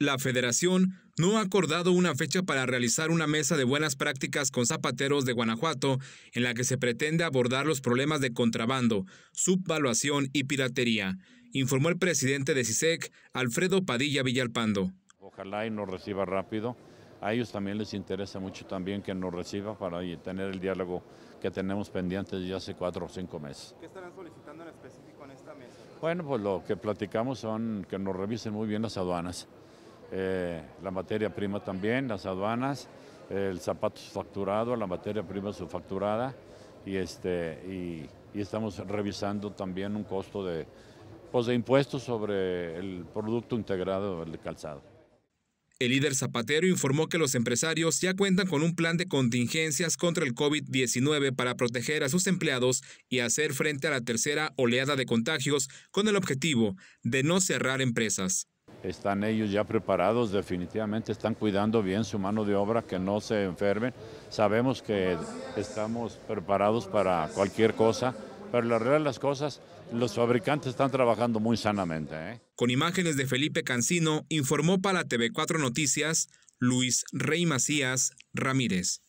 la Federación no ha acordado una fecha para realizar una mesa de buenas prácticas con zapateros de Guanajuato en la que se pretende abordar los problemas de contrabando, subvaluación y piratería, informó el presidente de CISEC, Alfredo Padilla Villalpando. Ojalá y nos reciba rápido. A ellos también les interesa mucho también que nos reciba para tener el diálogo que tenemos pendientes ya hace cuatro o cinco meses. ¿Qué estarán solicitando en específico en esta mesa? Bueno, pues lo que platicamos son que nos revisen muy bien las aduanas. Eh, la materia prima también, las aduanas, el zapato facturado, la materia prima subfacturada y, este, y, estamos revisando también un costo de, pues de impuestos sobre el producto integrado del calzado. El líder zapatero informó que los empresarios ya cuentan con un plan de contingencias contra el COVID-19 para proteger a sus empleados y hacer frente a la tercera oleada de contagios con el objetivo de no cerrar empresas están ellos ya preparados, definitivamente están cuidando bien su mano de obra, que no se enferme. Sabemos que estamos preparados para cualquier cosa, pero la realidad de las cosas, los fabricantes están trabajando muy sanamente. ¿eh? Con imágenes de Felipe Cancino, informó para TV4 Noticias Luis Rey Macías Ramírez.